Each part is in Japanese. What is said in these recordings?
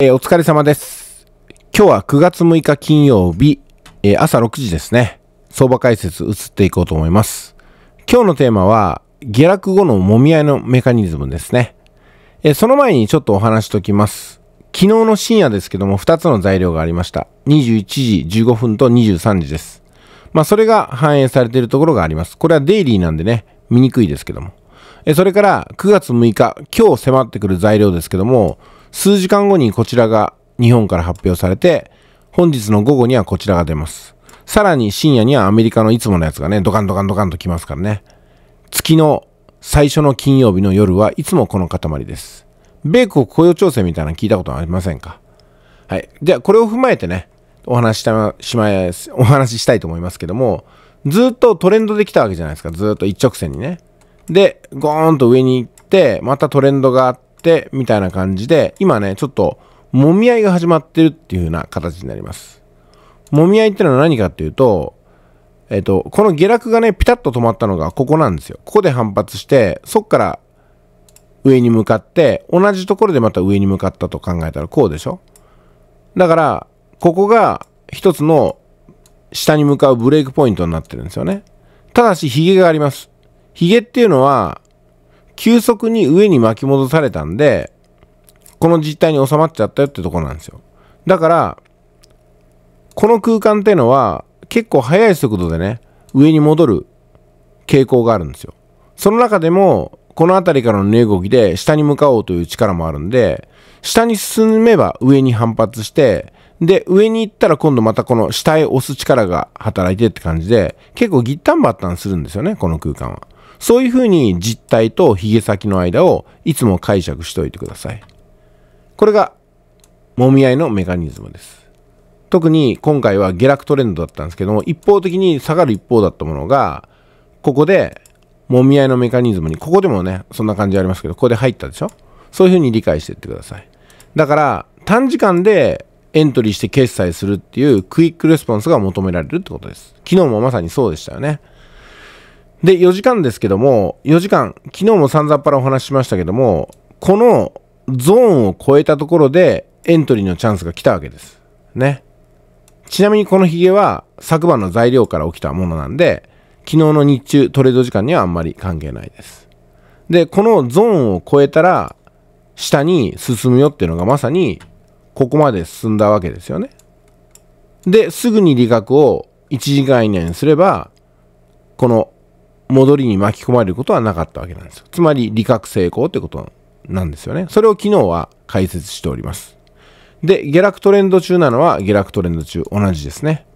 えー、お疲れ様です。今日は9月6日金曜日、えー、朝6時ですね。相場解説移っていこうと思います。今日のテーマは、下落後のもみ合いのメカニズムですね。えー、その前にちょっとお話しときます。昨日の深夜ですけども、2つの材料がありました。21時15分と23時です。まあ、それが反映されているところがあります。これはデイリーなんでね、見にくいですけども。えそれから、9月6日、今日迫ってくる材料ですけども、数時間後にこちらが日本から発表されて、本日の午後にはこちらが出ます。さらに深夜にはアメリカのいつものやつがね、ドカンドカンドカンと来ますからね。月の最初の金曜日の夜はいつもこの塊です。米国雇用調整みたいなの聞いたことありませんかはい。じゃあ、これを踏まえてね、お話したしまい、お話ししたいと思いますけども、ずっとトレンドできたわけじゃないですか。ずっと一直線にね。で、ゴーンと上に行って、またトレンドがあっ、みたいな感じで、今ね、ちょっと、もみ合いが始まってるっていう風な形になります。もみ合いってのは何かっていうと、えっ、と、この下落がね、ピタッと止まったのがここなんですよ。ここで反発して、そっから上に向かって、同じところでまた上に向かったと考えたらこうでしょだから、ここが一つの下に向かうブレイクポイントになってるんですよね。ただし、ヒゲがあります。ヒゲっていうのは、急速に上に巻き戻されたんで、この実態に収まっちゃったよってとこなんですよ。だから、この空間っていうのは結構速い速度でね、上に戻る傾向があるんですよ。その中でも、この辺りからの値動きで下に向かおうという力もあるんで、下に進めば上に反発して、で、上に行ったら今度またこの下へ押す力が働いてって感じで、結構ギッタンバッタンするんですよね、この空間は。そういう風に実体と髭先の間をいつも解釈しておいてください。これが、もみ合いのメカニズムです。特に今回は下落トレンドだったんですけども、一方的に下がる一方だったものが、ここで、もみ合いのメカニズムに、ここでもね、そんな感じありますけど、ここで入ったでしょそういう風に理解していってください。だから、短時間でエントリーして決済するっていうクイックレスポンスが求められるってことです。昨日もまさにそうでしたよね。で、4時間ですけども、4時間、昨日も散々ぱらお話ししましたけども、このゾーンを超えたところでエントリーのチャンスが来たわけです。ね。ちなみにこのヒゲは昨晩の材料から起きたものなんで、昨日の日中トレード時間にはあんまり関係ないです。で、このゾーンを超えたら下に進むよっていうのがまさにここまで進んだわけですよね。で、すぐに理学を1時間以内にすれば、この戻りに巻き込まれることはなかったわけなんですよ。つまり理学成功ってことなんですよね。それを昨日は解説しております。で、下落トレンド中なのは下落トレンド中同じですね。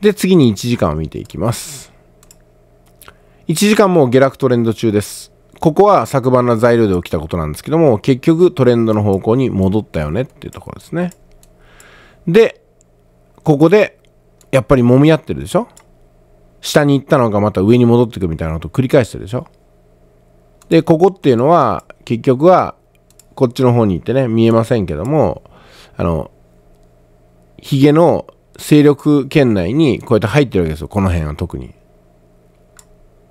で、次に1時間を見ていきます。1時間も下落トレンド中です。ここは昨晩の材料で起きたことなんですけども、結局トレンドの方向に戻ったよねっていうところですね。で、ここで、やっぱり揉み合ってるでしょ下に行ったのがまた上に戻ってくみたいなことを繰り返してるでしょで、ここっていうのは、結局は、こっちの方に行ってね、見えませんけども、あの、ヒゲの勢力圏内にこうやって入ってるわけですよ。この辺は特に。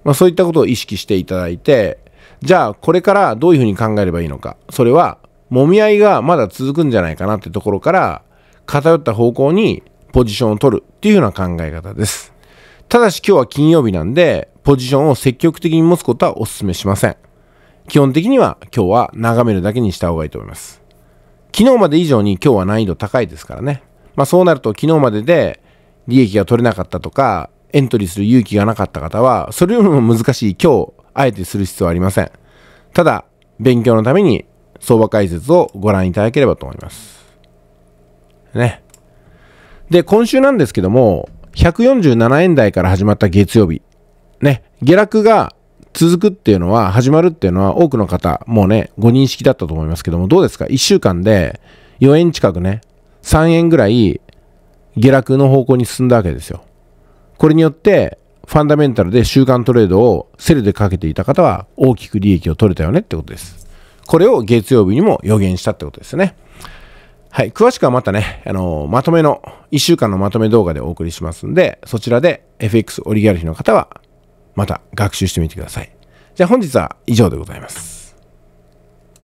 まあそういったことを意識していただいて、じゃあこれからどういうふうに考えればいいのかそれはもみ合いがまだ続くんじゃないかなってところから偏った方向にポジションを取るっていうふうな考え方ですただし今日は金曜日なんでポジションを積極的に持つことはお勧めしません基本的には今日は眺めるだけにした方がいいと思います昨日まで以上に今日は難易度高いですからねまあそうなると昨日までで利益が取れなかったとかエントリーする勇気がなかった方はそれよりも難しい今日あえてする必要はありません。ただ、勉強のために相場解説をご覧いただければと思います。ね。で、今週なんですけども、147円台から始まった月曜日、ね、下落が続くっていうのは、始まるっていうのは多くの方、もうね、ご認識だったと思いますけども、どうですか ?1 週間で4円近くね、3円ぐらい下落の方向に進んだわけですよ。これによって、ファンダメンタルで週間トレードをセルでかけていた方は大きく利益を取れたよねってことです。これを月曜日にも予言したってことですね。はい。詳しくはまたね、あのまとめの、1週間のまとめ動画でお送りしますんで、そちらで FX オリギャルヒの方は、また学習してみてください。じゃあ本日は以上でございます。